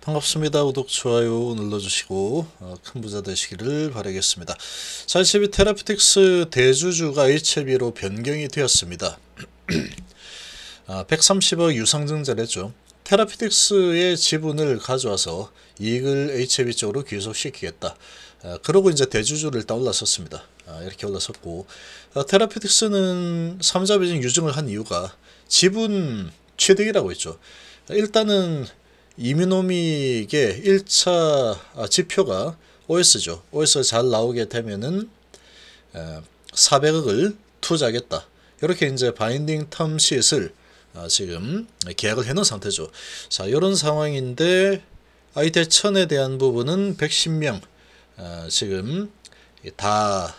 반갑습니다. 구독, 좋아요 눌러주시고 어, 큰 부자 되시기를 바라겠습니다. 살치비 테라피틱스 대주주가 h b 로 변경이 되었습니다. 130억 아, 유상증자랬죠. 테라피틱스의 지분을 가져와서 이익을 h b 쪽으로 귀속시키겠다. 아, 그러고 이제 대주주를 다 올라섰습니다. 아, 이렇게 올라섰고 테라피틱스는 3자 배정 유증을 한 이유가 지분 취득이라고 했죠. 일단은 이미노미의 1차 아, 지표가 OS죠. OS가 잘 나오게 되면은 400억을 투자하겠다. 이렇게 이제 바인딩 텀시트를 아, 지금 계약을 해놓은 상태죠. 자, 이런 상황인데 아이텔천에 대한 부분은 110명 아, 지금 다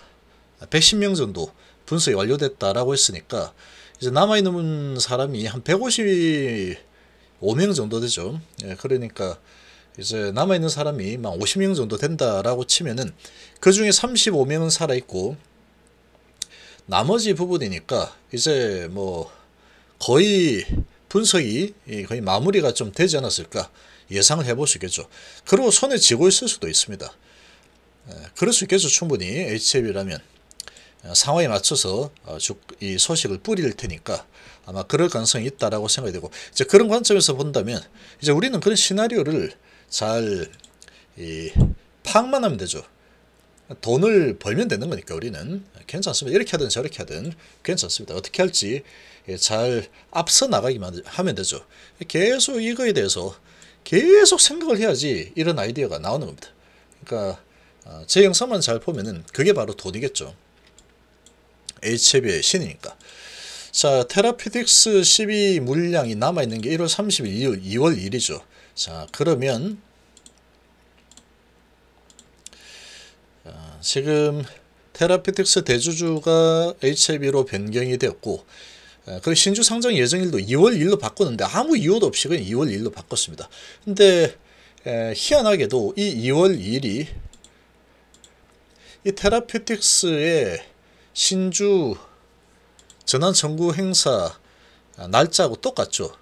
110명 정도 분석이 완료됐다라고 했으니까 이제 남아있는 사람이 한 150. 5명 정도 되죠. 예, 그러니까 이제 남아있는 사람이 막 50명 정도 된다라고 치면은 그 중에 35명은 살아있고 나머지 부분이니까 이제 뭐 거의 분석이 거의 마무리가 좀 되지 않았을까 예상을 해볼 수 있겠죠. 그리고 손에 쥐고 있을 수도 있습니다. 예, 그럴 수 있겠죠. 충분히 HF이라면. 어, 상황에 맞춰서 어, 이 소식을 뿌릴 테니까 아마 그럴 가능성이 있다라고 생각이 되고 이제 그런 관점에서 본다면 이제 우리는 그런 시나리오를 잘 이 파악만 하면 되죠. 돈을 벌면 되는 거니까 우리는 괜찮습니다. 이렇게 하든 저렇게 하든 괜찮습니다. 어떻게 할지 예, 잘 앞서 나가기만 하면 되죠. 계속 이거에 대해서 계속 생각을 해야지 이런 아이디어가 나오는 겁니다. 그러니까 어, 제 영상만 잘 보면은 그게 바로 돈이겠죠. HB의 신이니까. 자, 테라피틱스 12 물량이 남아있는 게 1월 30일, 2월 1일이죠. 자, 그러면 아, 지금 테라피틱스 대주주가 HIB로 변경이 되었고 그 신주 상장 예정일도 2월 1일로 바꿨는데 아무 이유도 없이 그냥 2월 1일로 바꿨습니다. 근데 에, 희한하게도 이 2월 2일이 이 테라피틱스의 신주 전환 청구 행사 아, 날짜하고 똑같죠.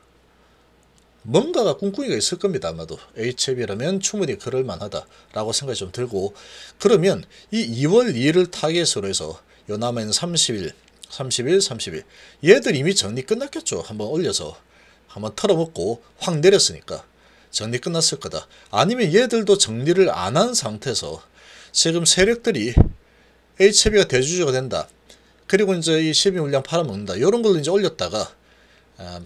뭔가가 꿍꿍이가 있을 겁니다. 아마도 HF이라면 충분히 그럴 만하다라고 생각이 좀 들고 그러면 이 2월 2일을 타겟으로 해서 요 남은 30일, 30일, 30일 얘들 이미 정리 끝났겠죠. 한번 올려서 한번 털어먹고 확 내렸으니까 정리 끝났을 거다. 아니면 얘들도 정리를 안 한 상태에서 지금 세력들이 HB가 대주주가 된다. 그리고 이제 이 실비 물량 팔아먹는다. 이런 걸로 이제 올렸다가 아,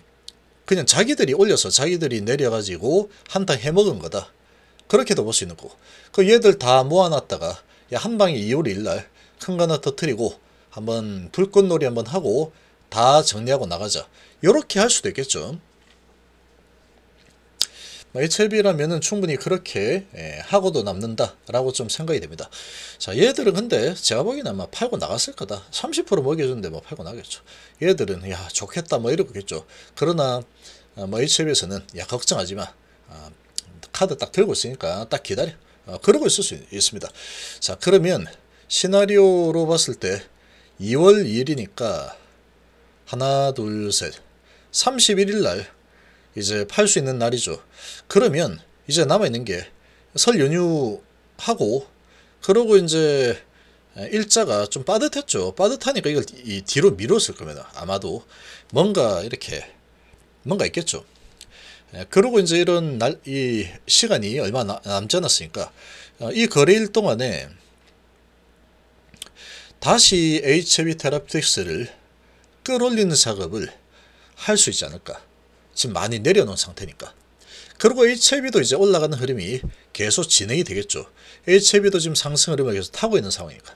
그냥 자기들이 올려서 자기들이 내려가지고 한탕 해먹은 거다. 그렇게도 볼 수 있는 거고. 그 얘들 다 모아놨다가 한 방에 2월 1일날 큰거 하나 터트리고 한번 불꽃놀이 한번 하고 다 정리하고 나가자. 요렇게할 수도 있겠죠. HLB라면은 충분히 그렇게 예, 하고도 남는다라고 좀 생각이 됩니다. 자, 얘들은 근데 제가 보기에는 아마 팔고 나갔을 거다. 30% 먹여주는데 뭐 팔고 나겠죠. 얘들은 야 좋겠다 뭐 이러겠죠. 그러나 어, 뭐 HLB에서는 야 걱정하지 마. 아, 카드 딱 들고 있으니까 딱 기다려. 아, 그러고 있을 수 있습니다. 자, 그러면 시나리오로 봤을 때 2월 2일이니까 하나, 둘, 셋. 31일 날 이제 팔 수 있는 날이죠. 그러면 이제 남아있는 게 설 연휴하고 그러고 이제 일자가 좀 빠듯했죠. 빠듯하니까 이걸 이 뒤로 미뤘을 겁니다. 아마도 뭔가 이렇게 뭔가 있겠죠. 예, 그러고 이제 이런 날, 이 시간이 얼마 남지 않았으니까 어, 이 거래일 동안에 다시 HIV 테라피틱스를 끌어올리는 작업을 할 수 있지 않을까. 지금 많이 내려놓은 상태니까. 그리고 HIV도 이제 올라가는 흐름이 계속 진행이 되겠죠. HIV도 지금 상승 흐름을 계속 타고 있는 상황이니까.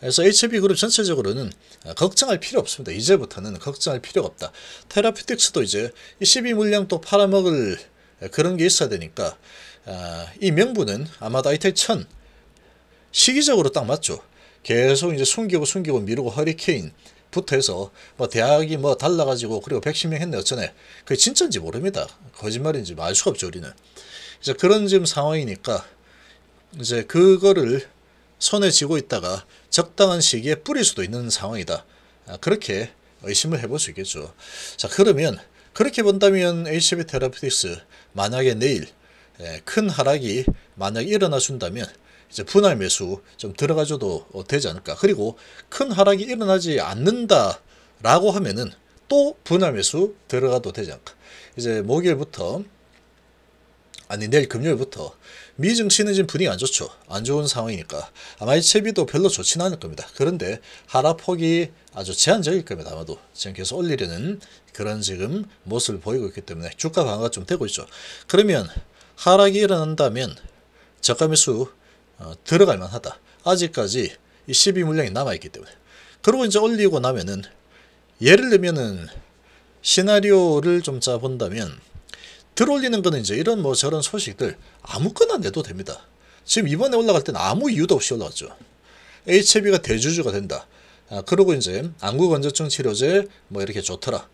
그래서 HB 그룹 전체적으로는 아, 걱정할 필요 없습니다. 이제부터는 걱정할 필요가 없다. 테라피틱스도 이제 12 물량 또 팔아먹을 아, 그런 게 있어야 되니까 아, 이 명분은 아마도 아이텔 1000 시기적으로 딱 맞죠. 계속 이제 숨기고 숨기고 미루고 허리케인 부터 해서 뭐 대학이 뭐 달라가지고 그리고 110명 했네 어쩌네 그게 진짜인지 모릅니다. 거짓말인지 알 수가 없죠 우리는. 이제 그런 지금 상황이니까 이제 그거를 손에 쥐고 있다가 적당한 시기에 뿌릴 수도 있는 상황이다. 아, 그렇게 의심을 해 볼 수 있겠죠. 자 그러면 그렇게 본다면 HB 테라피틱스 만약에 내일 예, 큰 하락이 만약 일어나 준다면 이제 분할 매수 좀 들어가줘도 되지 않을까. 그리고 큰 하락이 일어나지 않는다라고 하면은 또 분할 매수 들어가도 되지 않을까. 이제 목요일부터 아니 내일 금요일부터 미증 친해진 분위기 안 좋죠. 안 좋은 상황이니까 아마 이 채비도 별로 좋지는 않을 겁니다. 그런데 하락폭이 아주 제한적일 겁니다. 아마도 지금 계속 올리려는 그런 지금 모습을 보이고 있기 때문에 주가 방어가 좀 되고 있죠. 그러면 하락이 일어난다면 저가 매수 어, 들어갈 만하다. 아직까지 이12 물량이 남아있기 때문에. 그러고 이제 올리고 나면은 예를 들면은 시나리오를 좀 짜본다면 들어올리는 거는 이제 이런 뭐 저런 소식들 아무거나 내도 됩니다. 지금 이번에 올라갈 때는 아무 이유도 없이 올라왔죠. HB가 대주주가 된다. 아, 그러고 이제 안구건조증 치료제 뭐 이렇게 좋더라.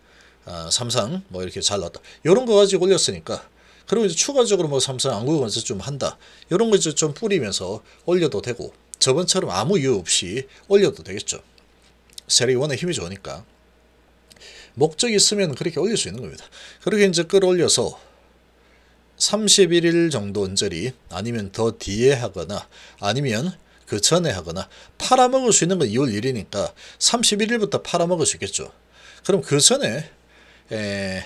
아, 삼상 뭐 이렇게 잘 나왔다. 이런 거 가지고 올렸으니까 그리고 이제 추가적으로 뭐 삼성 안구건서좀 한다. 이런 것들 좀 뿌리면서 올려도 되고 저번처럼 아무 이유 없이 올려도 되겠죠. 세력원의 힘이 좋으니까. 목적이 있으면 그렇게 올릴 수 있는 겁니다. 그렇게 이제 끌어올려서 31일 정도 언저리 아니면 더 뒤에 하거나 아니면 그 전에 하거나 팔아먹을 수 있는 건 2월 1일이니까 31일부터 팔아먹을 수 있겠죠. 그럼 그 전에 에...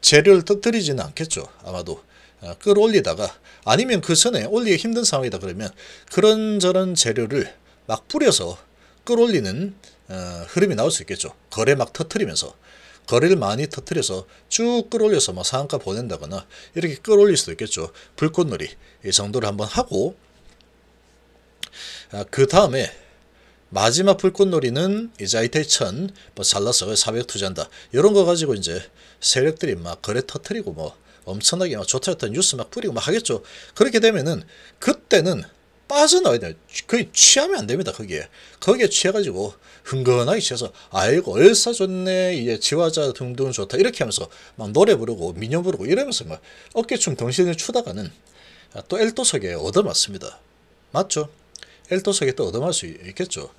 재료를 터뜨리지는 않겠죠. 아마도 아, 끌어올리다가 아니면 그 전에 올리기 힘든 상황이다 그러면 그런저런 재료를 막 뿌려서 끌어올리는 어, 흐름이 나올 수 있겠죠. 거래 막 터트리면서 거래를 많이 터트려서 쭉 끌어올려서 막 뭐 상한가 보낸다거나 이렇게 끌어올릴 수도 있겠죠. 불꽃놀이 이 정도를 한번 하고 아, 그 다음에 마지막 불꽃놀이는 이제 아이테천1뭐 잘라서 400 투자한다. 이런 거 가지고 이제 세력들이 막 거래 터트리고 뭐 엄청나게 막 좋다 좋다 뉴스 막 뿌리고 막 하겠죠. 그렇게 되면은 그때는 빠져나와야 돼요. 거의 취하면 안 됩니다. 거기에. 거기에 취해가지고 흥건하게 취해서 아이고 얼싸 좋네. 이제 지화자 등등 좋다. 이렇게 하면서 막 노래 부르고 민요 부르고 이러면서 막 어깨춤 덩신을 추다가는 또 엘도석에 얻어맞습니다. 맞죠? 엘도석에 또 얻어맞을 수 있겠죠.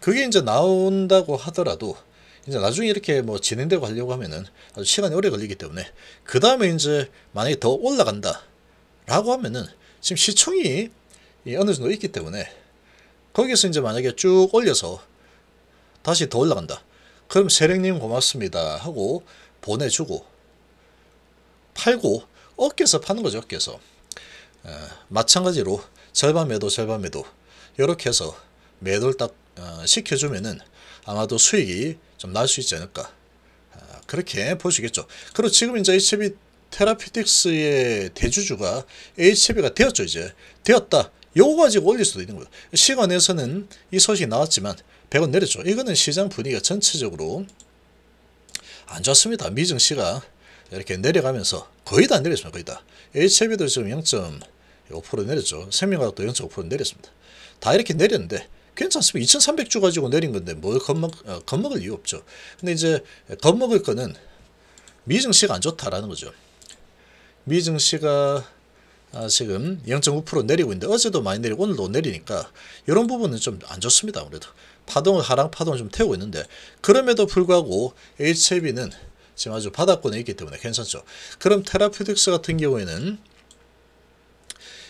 그게 이제 나온다고 하더라도 이제 나중에 이렇게 뭐 진행되고 하려고 하면은 아주 시간이 오래 걸리기 때문에 그 다음에 이제 만약에 더 올라간다 라고 하면은 지금 시청이 어느 정도 있기 때문에 거기서 이제 만약에 쭉 올려서 다시 더 올라간다 그럼 세령님 고맙습니다 하고 보내주고 팔고 어깨에서 파는 거죠 어깨에서 어, 마찬가지로 절반 매도 절반 매도 이렇게 해서 매도를 딱 어, 시켜주면은 아마도 수익이 좀 나을 수 있지 않을까 아, 그렇게 보시겠죠. 그리고 지금 이제 HB 테라피틱스의 대주주가 HB가 되었죠. 이제 되었다. 요거 가지고 올릴 수도 있는 거예요. 시간에서는 이 소식이 나왔지만 100원 내렸죠. 이거는 시장 분위기가 전체적으로 안 좋습니다. 미증시가 이렇게 내려가면서 거의 다 내렸습니다. 거의 다. HB도 지금 0.5% 내렸죠. 생명과학도 0.5% 내렸습니다. 다 이렇게 내렸는데 괜찮습니다. 2300주 가지고 내린 건데 뭘 겁먹, 어, 겁먹을 이유 없죠. 근데 이제 겁먹을 거는 미증시가 안 좋다라는 거죠. 미증시가 아, 지금 0.9% 내리고 있는데 어제도 많이 내리고 오늘도 내리니까 이런 부분은 좀 안 좋습니다. 아무래도 파동을 하락 파동을 좀 태우고 있는데 그럼에도 불구하고 HLB는 지금 아주 바닥권에 있기 때문에 괜찮죠. 그럼 테라피틱스 같은 경우에는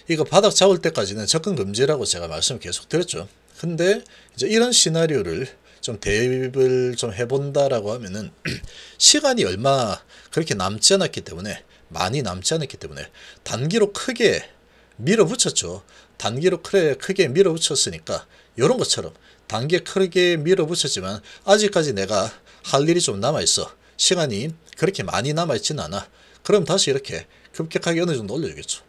이거 바닥 잡을 때까지는 접근 금지라고 제가 말씀을 계속 드렸죠. 근데 이제 이런 시나리오를 좀 대입을 좀 해본다라고 하면은 시간이 얼마 그렇게 남지 않았기 때문에 많이 남지 않았기 때문에 단기로 크게 밀어붙였죠. 단기로 크게 밀어붙였으니까 이런 것처럼 단계 크게 밀어붙였지만 아직까지 내가 할 일이 좀 남아있어. 시간이 그렇게 많이 남아있진 않아. 그럼 다시 이렇게 급격하게 어느 정도 올려주겠죠.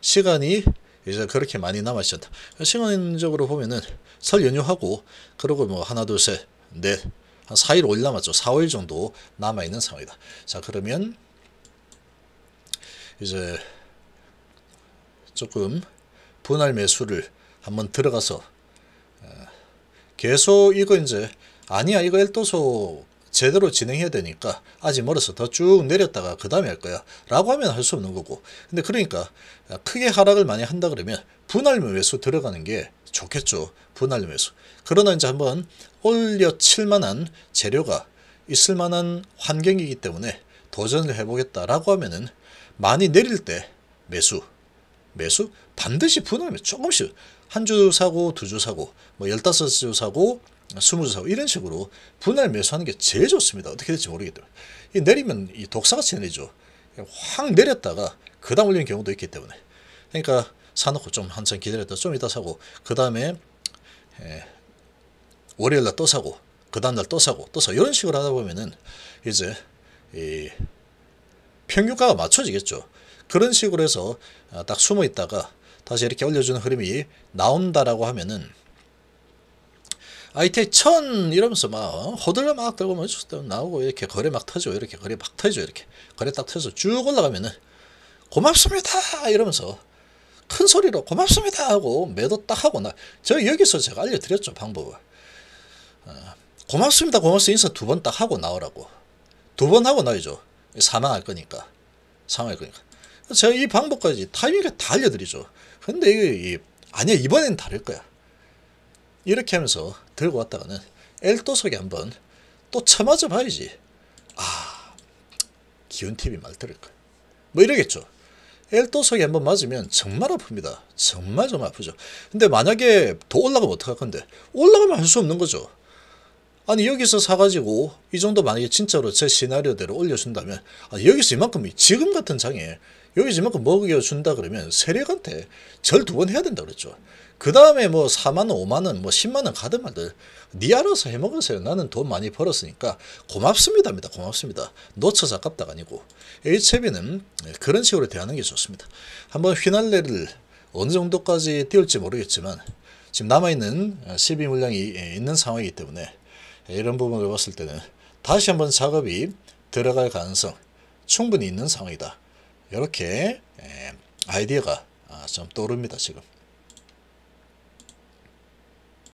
시간이 이제 그렇게 많이 남았지 다 시간적으로 보면은 설 연휴하고 그러고 뭐 하나 둘셋넷한 4일 5일 남았죠. 4일 정도 남아 있는 상황이다. 자 그러면 이제 조금 분할 매수를 한번 들어가서 어, 계속 이거 이제 아니야 이거 엘도소 제대로 진행해야 되니까 아직 멀어서 더 쭉 내렸다가 그 다음에 할 거야 라고 하면 할 수 없는 거고 근데 그러니까 크게 하락을 많이 한다 그러면 분할매 수 들어가는 게 좋겠죠 분할매 수 그러나 이제 한번 올려칠 만한 재료가 있을 만한 환경이기 때문에 도전을 해보겠다라고 하면은 많이 내릴 때 매수 매수 반드시 분할매 수 조금씩 한 주 사고 두 주 사고 뭐 열다섯 주 사고 수무조 이런 식으로 분할 매수하는 게 제일 좋습니다. 어떻게 될지 모르겠다. 더라이 내리면 이 독사같이 내리죠. 확 내렸다가 그 다음 올리는 경우도 있기 때문에 그러니까 사놓고 좀 한참 기다렸다 좀 이따 사고 그 다음에 예, 월요일날 또 사고 그 다음날 또 사고 또 사고 이런 식으로 하다 보면은 이제 이 평균가가 맞춰지겠죠. 그런 식으로 해서 아, 딱 숨어 있다가 다시 이렇게 올려주는 흐름이 나온다라고 하면은 아 IT 천 이러면서 막 어? 호들갑 막떨고막 뭐 나오고 이렇게 거래 막 터져 이렇게 거래 막 터져 이렇게 거래 딱 터져 쭉 올라가면은 고맙습니다 이러면서 큰 소리로 고맙습니다 하고 매도 딱 하고 나 저 여기서 제가 알려드렸죠 방법을 어, 고맙습니다 고맙습니다 인사 두 번 딱 하고 나오라고 두 번 하고 나오죠 사망할 거니까 사망할 거니까 제가 이 방법까지 타이밍을 다 알려드리죠 근데 이게 아니야 이번엔 다를 거야 이렇게 하면서 들고 왔다가는 엘도석에 한번 또 쳐맞아 봐야지. 아, 기운팁이 말 들을까. 뭐 이러겠죠. 엘도석에 한번 맞으면 정말 아픕니다. 정말 정말 아프죠. 근데 만약에 더 올라가면 어떡할 건데? 올라가면 할수 없는 거죠. 아니 여기서 사가지고 이 정도 만약에 진짜로 제 시나리오대로 올려준다면 아니 여기서 이만큼 지금 같은 장에 여기서 이만큼 먹여준다 그러면 세력한테 절 두 번 해야 된다 그랬죠. 그 다음에 뭐 4만원, 5만원, 뭐 10만원 가든 말든 니 알아서 해먹으세요. 나는 돈 많이 벌었으니까 고맙습니다입니다. 고맙습니다. 놓쳐서 아깝다가 아니고 HB는 e 그런 식으로 대하는 게 좋습니다. 한번 휘날레를 어느 정도까지 띄울지 모르겠지만 지금 남아있는 1비물량이 어, 예, 있는 상황이기 때문에 예, 이런 부분을 봤을 때는 다시 한번 작업이 들어갈 가능성 충분히 있는 상황이다. 이렇게 예, 아이디어가 아, 좀 떠오릅니다. 지금.